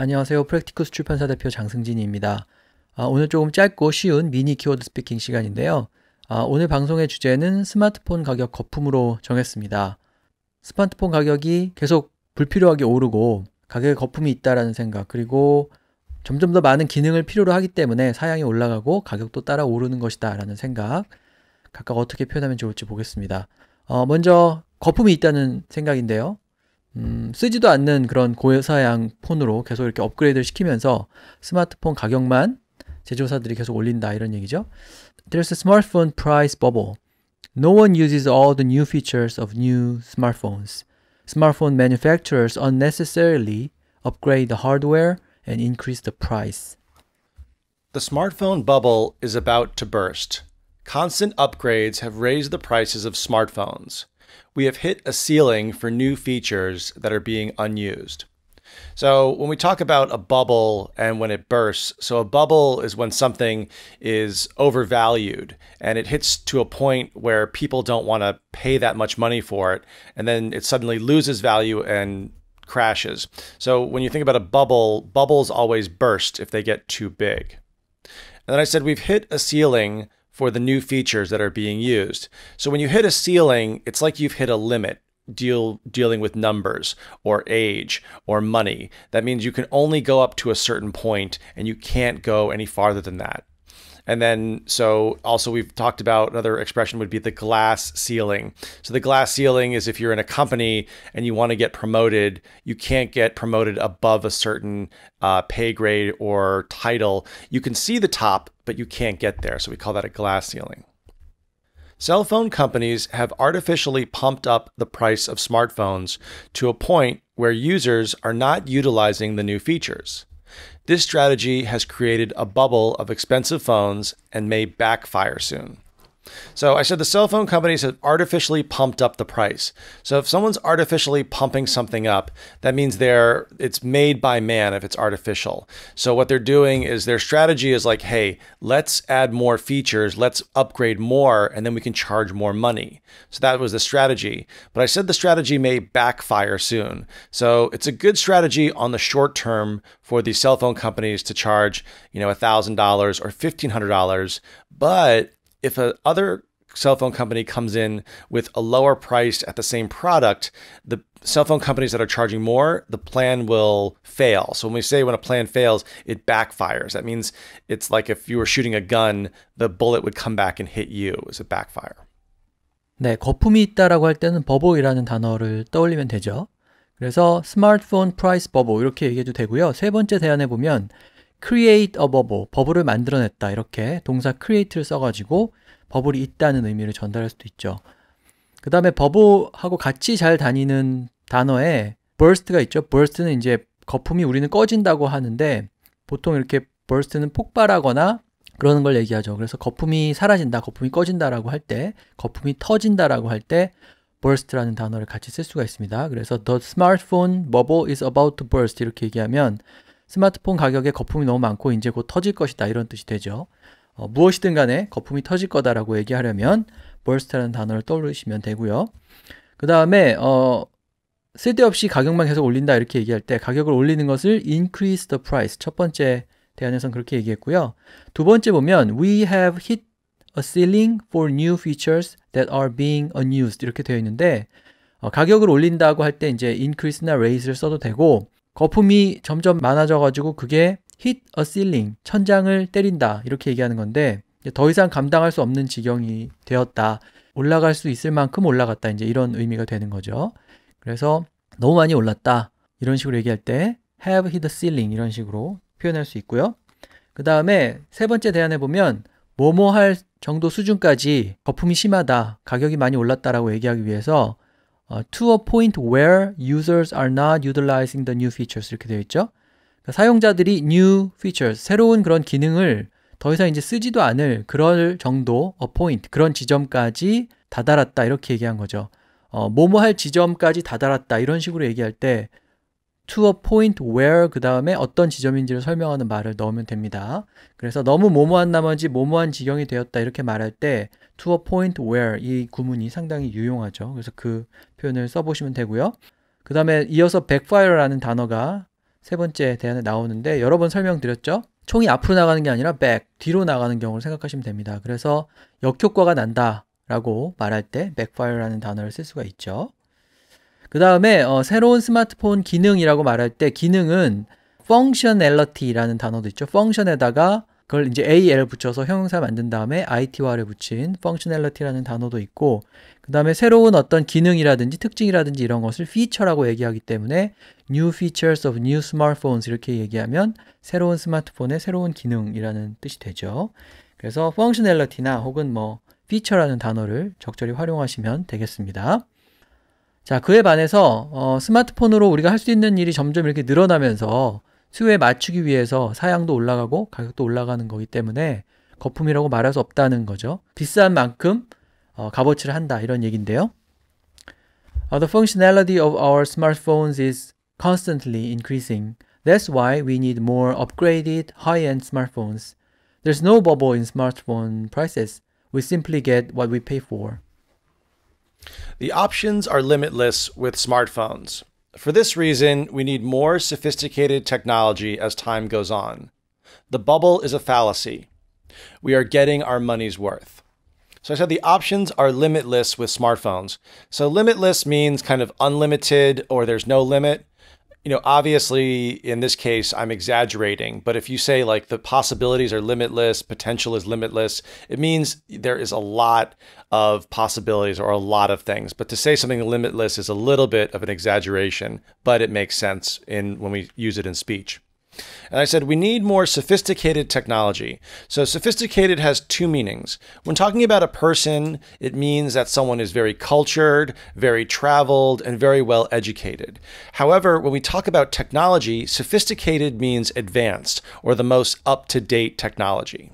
안녕하세요. 프랙티쿠스 출판사 대표 장승진입니다. 아, 오늘 조금 짧고 쉬운 미니 키워드 스피킹 시간인데요. 아, 오늘 방송의 주제는 스마트폰 가격 거품으로 정했습니다. 스마트폰 가격이 계속 불필요하게 오르고 가격에 거품이 있다라는 생각 그리고 점점 더 많은 기능을 필요로 하기 때문에 사양이 올라가고 가격도 따라 오르는 것이다라는 생각 각각 어떻게 표현하면 좋을지 보겠습니다. 어, 먼저 거품이 있다는 생각인데요. 음, 쓰지도 않는 그런 고사양 폰으로 계속 이렇게 업그레이드를 시키면서 스마트폰 가격만 제조사들이 계속 올린다 이런 얘기죠. There's a smartphone price bubble. No one uses all the new features of new smartphones. Smartphone manufacturers unnecessarily upgrade the hardware and increase the price. The smartphone bubble is about to burst. Constant upgrades have raised the prices of smartphones we have hit a ceiling for new features that are being unused. So when we talk about a bubble and when it bursts, so a bubble is when something is overvalued and it hits to a point where people don't want to pay that much money for it and then it suddenly loses value and crashes. So when you think about a bubble, bubbles always burst if they get too big. And then I said we've hit a ceiling for the new features that are being used. So when you hit a ceiling, it's like you've hit a limit deal dealing with numbers or age or money. That means you can only go up to a certain point and you can't go any farther than that. And then, so also we've talked about another expression would be the glass ceiling. So the glass ceiling is if you're in a company and you want to get promoted, you can't get promoted above a certain uh, pay grade or title. You can see the top, but you can't get there. So we call that a glass ceiling. Cell phone companies have artificially pumped up the price of smartphones to a point where users are not utilizing the new features. This strategy has created a bubble of expensive phones and may backfire soon. So I said the cell phone companies have artificially pumped up the price. So if someone's artificially pumping something up, that means they're it's made by man if it's artificial. So what they're doing is their strategy is like, hey, let's add more features, let's upgrade more, and then we can charge more money. So that was the strategy. But I said the strategy may backfire soon. So it's a good strategy on the short term for these cell phone companies to charge, you know, $1,000 or $1,500, but if a other cell phone company comes in with a lower price at the same product, the cell phone companies that are charging more, the plan will fail. So when we say when a plan fails, it backfires. That means it's like if you were shooting a gun, the bullet would come back and hit you as a backfire. 네, 거품이 있다라고 할 때는 버블이라는 단어를 떠올리면 되죠. 그래서 스마트폰 프라이스 버블 이렇게 얘기해도 되고요. 세 번째 대안에 보면 create a bubble, 버블을 만들어냈다. 이렇게 동사 create를 써가지고 버블이 있다는 의미를 전달할 수도 있죠. 그 다음에 버블하고 같이 잘 다니는 단어에 burst가 있죠. burst는 이제 거품이 우리는 꺼진다고 하는데 보통 이렇게 burst는 폭발하거나 그러는 걸 얘기하죠. 그래서 거품이 사라진다, 거품이 꺼진다라고 할 때, 거품이 터진다라고 할 때 burst라는 단어를 같이 쓸 수가 있습니다. 그래서 the smartphone bubble is about to burst 이렇게 얘기하면 스마트폰 가격에 거품이 너무 많고 이제 곧 터질 것이다 이런 뜻이 되죠. 어, 무엇이든 간에 거품이 터질 거다라고 얘기하려면 벌스트라는 단어를 떠올리시면 되고요. 그 다음에 어, 쓸데없이 가격만 계속 올린다 이렇게 얘기할 때 가격을 올리는 것을 increase the price 첫 번째 대안에선 그렇게 얘기했고요. 두 번째 보면 we have hit a ceiling for new features that are being unused 이렇게 되어 있는데 어, 가격을 올린다고 할 때 이제 increase나 raise를 써도 되고 거품이 점점 많아져가지고 그게 hit a ceiling, 천장을 때린다. 이렇게 얘기하는 건데, 더 이상 감당할 수 없는 지경이 되었다. 올라갈 수 있을 만큼 올라갔다. 이제 이런 의미가 되는 거죠. 그래서 너무 많이 올랐다. 이런 식으로 얘기할 때 have hit t ceiling 이런 식으로 표현할 수 있고요. 그 다음에 세 번째 대안에 보면 뭐뭐 할 정도 수준까지 거품이 심하다, 가격이 많이 올랐다라고 얘기하기 위해서 어, to a point where users are not utilizing the new features 이렇게 되어 있죠. 그러니까 사용자들이 new features 새로운 그런 기능을 더 이상 이제 쓰지도 않을 그럴 정도 a point 그런 지점까지 다다랐다 이렇게 얘기한 거죠. 어, 뭐뭐 할 지점까지 다다랐다 이런 식으로 얘기할 때 to a point where 그 다음에 어떤 지점인지를 설명하는 말을 넣으면 됩니다. 그래서 너무 모모한 나머지 모모한 지경이 되었다 이렇게 말할 때 to a point where 이 구문이 상당히 유용하죠. 그래서 그 표현을 써보시면 되고요. 그 다음에 이어서 backfire라는 단어가 세 번째 대안에 나오는데 여러 번 설명드렸죠? 총이 앞으로 나가는 게 아니라 back, 뒤로 나가는 경우를 생각하시면 됩니다. 그래서 역효과가 난다 라고 말할 때 backfire라는 단어를 쓸 수가 있죠. 그 다음에 어, 새로운 스마트폰 기능이라고 말할 때 기능은 functionality라는 단어도 있죠. function에다가 그걸 이제 al 붙여서 형용사 만든 다음에 it화를 붙인 functionality라는 단어도 있고 그 다음에 새로운 어떤 기능이라든지 특징이라든지 이런 것을 feature라고 얘기하기 때문에 new features of new smartphones 이렇게 얘기하면 새로운 스마트폰의 새로운 기능이라는 뜻이 되죠. 그래서 functionality나 혹은 뭐 feature라는 단어를 적절히 활용하시면 되겠습니다. 자, 그에 반해서 어, 스마트폰으로 우리가 할 수 있는 일이 점점 이렇게 늘어나면서 수요에 맞추기 위해서 사양도 올라가고 가격도 올라가는 거기 때문에 거품이라고 말할 수 없다는 거죠. 비싼 만큼 어, 값어치를 한다 이런 얘기인데요. Uh, the functionality of our smartphones is constantly increasing. That's why we need more upgraded high-end smartphones. There's no bubble in smartphone prices. We simply get what we pay for. The options are limitless with smartphones. For this reason, we need more sophisticated technology as time goes on. The bubble is a fallacy. We are getting our money's worth. So I said the options are limitless with smartphones. So limitless means kind of unlimited or there's no limit you know, obviously in this case, I'm exaggerating, but if you say like the possibilities are limitless, potential is limitless, it means there is a lot of possibilities or a lot of things. But to say something limitless is a little bit of an exaggeration, but it makes sense in when we use it in speech. And I said, we need more sophisticated technology. So sophisticated has two meanings. When talking about a person, it means that someone is very cultured, very traveled, and very well educated. However, when we talk about technology, sophisticated means advanced or the most up-to-date technology.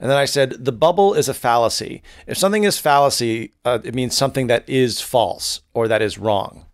And then I said, the bubble is a fallacy. If something is fallacy, uh, it means something that is false or that is wrong.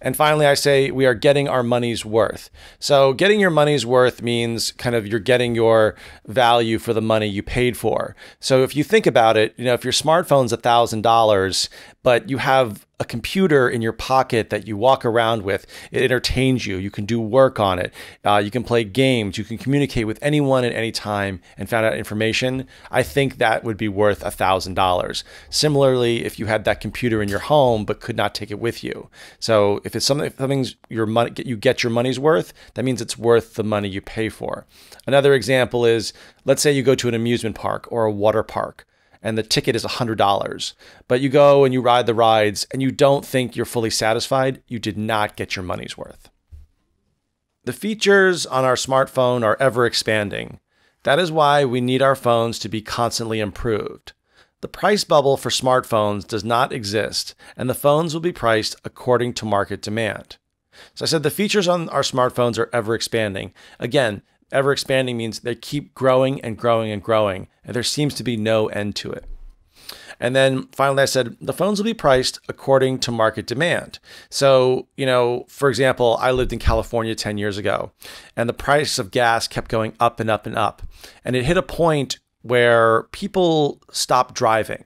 And finally, I say we are getting our money's worth. So, getting your money's worth means kind of you're getting your value for the money you paid for. So, if you think about it, you know, if your smartphone's $1,000, but you have a computer in your pocket that you walk around with. It entertains you. You can do work on it. Uh, you can play games. You can communicate with anyone at any time and find out information. I think that would be worth $1,000. Similarly, if you had that computer in your home but could not take it with you. So if it's something, if something's your money, you get your money's worth, that means it's worth the money you pay for. Another example is let's say you go to an amusement park or a water park and the ticket is $100. But you go and you ride the rides and you don't think you're fully satisfied, you did not get your money's worth. The features on our smartphone are ever expanding. That is why we need our phones to be constantly improved. The price bubble for smartphones does not exist, and the phones will be priced according to market demand. So I said the features on our smartphones are ever expanding. Again, Ever expanding means they keep growing and growing and growing, and there seems to be no end to it. And then finally, I said the phones will be priced according to market demand. So, you know, for example, I lived in California 10 years ago, and the price of gas kept going up and up and up. And it hit a point where people stopped driving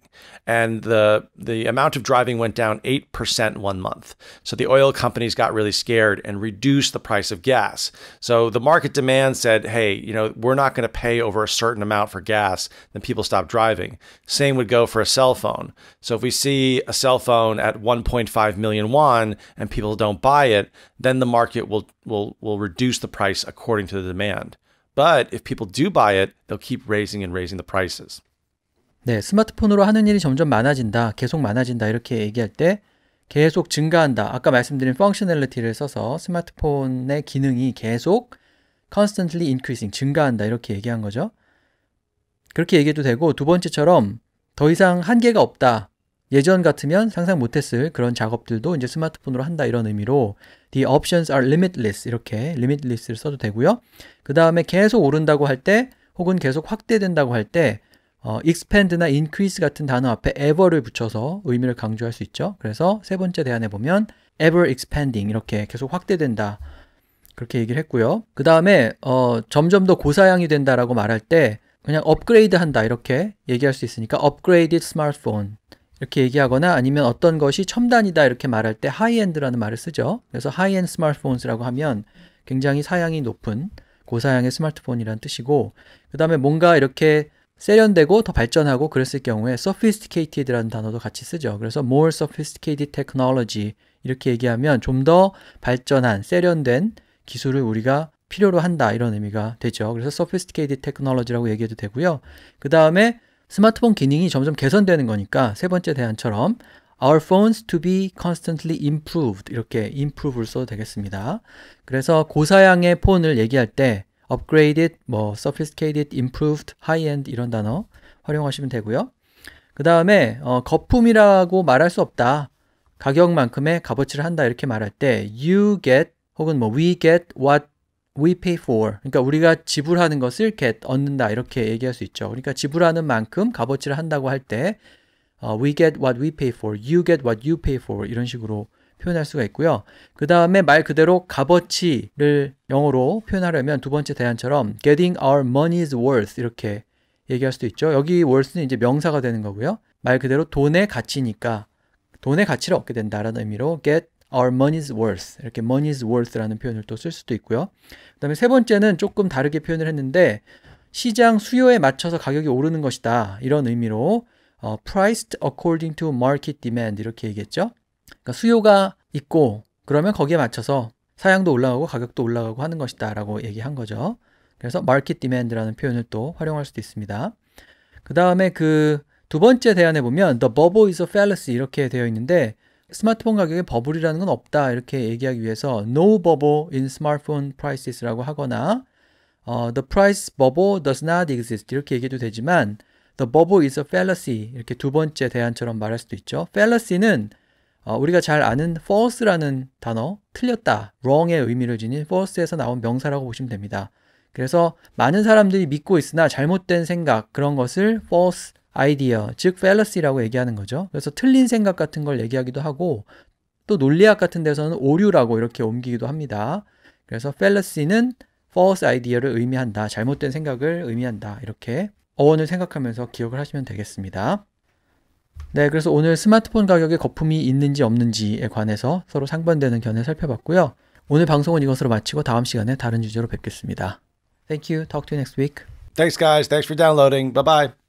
and the the amount of driving went down 8% one month. So the oil companies got really scared and reduced the price of gas. So the market demand said, "Hey, you know, we're not going to pay over a certain amount for gas." Then people stopped driving. Same would go for a cell phone. So if we see a cell phone at 1.5 million won and people don't buy it, then the market will will will reduce the price according to the demand. But if people do buy it, they'll keep raising and raising the prices. 네, 스마트폰으로 하는 일이 점점 많아진다, 계속 많아진다 이렇게 얘기할 때 계속 증가한다. 아까 말씀드린 f u n n c t i o a l i t y 를 써서 스마트폰의 기능이 계속 constantly increasing 증가한다 이렇게 얘기한 거죠. 그렇게 얘기해도 되고 두 번째처럼 더 이상 한계가 없다. 예전 같으면 상상 못했을 그런 작업들도 이제 스마트폰으로 한다 이런 의미로 the options are limitless 이렇게 limitless를 써도 되고요. 그 다음에 계속 오른다고 할 때 혹은 계속 확대된다고 할때 어, expand나 increase 같은 단어 앞에 ever를 붙여서 의미를 강조할 수 있죠. 그래서 세 번째 대안에 보면 ever expanding 이렇게 계속 확대된다 그렇게 얘기를 했고요. 그 다음에 어, 점점 더 고사양이 된다라고 말할 때 그냥 업그레이드 한다 이렇게 얘기할 수 있으니까 upgraded smartphone 이렇게 얘기하거나 아니면 어떤 것이 첨단이다 이렇게 말할 때 하이엔드라는 말을 쓰죠. 그래서 하이엔드 스마트폰이라고 하면 굉장히 사양이 높은 고사양의 스마트폰이라는 뜻이고 그다음에 뭔가 이렇게 세련되고 더 발전하고 그랬을 경우에 sophisticated라는 단어도 같이 쓰죠. 그래서 more sophisticated technology 이렇게 얘기하면 좀 더 발전한 세련된 기술을 우리가 필요로 한다 이런 의미가 되죠. 그래서 sophisticated technology라고 얘기해도 되고요. 그다음에 스마트폰 기능이 점점 개선되는 거니까 세 번째 대안처럼 Our phones to be constantly improved 이렇게 improve를 써도 되겠습니다. 그래서 고사양의 폰을 얘기할 때 upgraded, 뭐 sophisticated, improved, high-end 이런 단어 활용하시면 되고요. 그 다음에 어, 거품이라고 말할 수 없다. 가격만큼의 값어치를 한다 이렇게 말할 때 you get 혹은 뭐 we get what we pay for 그러니까 우리가 지불하는 것을 get 얻는다 이렇게 얘기할 수 있죠. 그러니까 지불하는 만큼 값어치를 한다고 할 때 어, we get what we pay for, you get what you pay for 이런 식으로 표현할 수가 있고요. 그 다음에 말 그대로 값어치를 영어로 표현하려면 두 번째 대안처럼 getting our money's worth 이렇게 얘기할 수도 있죠. 여기 worth는 이제 명사가 되는 거고요. 말 그대로 돈의 가치니까 돈의 가치를 얻게 된다라는 의미로 get our money's worth 이렇게 money's worth라는 표현을 또 쓸 수도 있고요. 그다음에 세 번째는 조금 다르게 표현을 했는데 시장 수요에 맞춰서 가격이 오르는 것이다 이런 의미로 어, priced according to market demand 이렇게 얘기했죠. 그러니까 수요가 있고 그러면 거기에 맞춰서 사양도 올라가고 가격도 올라가고 하는 것이다 라고 얘기한 거죠. 그래서 market demand라는 표현을 또 활용할 수도 있습니다. 그 다음에 그 두 번째 대안에 보면 the bubble is a fallacy 이렇게 되어 있는데 스마트폰 가격에 버블이라는 건 없다 이렇게 얘기하기 위해서 no bubble in smartphone prices라고 하거나 어, the price bubble does not exist 이렇게 얘기해도 되지만 the bubble is a fallacy 이렇게 두 번째 대안처럼 말할 수도 있죠. fallacy는 어, 우리가 잘 아는 false라는 단어 틀렸다 wrong의 의미를 지닌 false에서 나온 명사라고 보시면 됩니다. 그래서 많은 사람들이 믿고 있으나 잘못된 생각 그런 것을 false 아이디어, 즉 fallacy라고 얘기하는 거죠. 그래서 틀린 생각 같은 걸 얘기하기도 하고 또 논리학 같은 데서는 오류라고 이렇게 옮기기도 합니다. 그래서 fallacy는 false idea를 의미한다. 잘못된 생각을 의미한다. 이렇게 어원을 생각하면서 기억을 하시면 되겠습니다. 네, 그래서 오늘 스마트폰 가격에 거품이 있는지 없는지에 관해서 서로 상반되는 견해 살펴봤고요. 오늘 방송은 이것으로 마치고 다음 시간에 다른 주제로 뵙겠습니다. Thank you. Talk to you next week. Thanks guys. Thanks for downloading. Bye bye.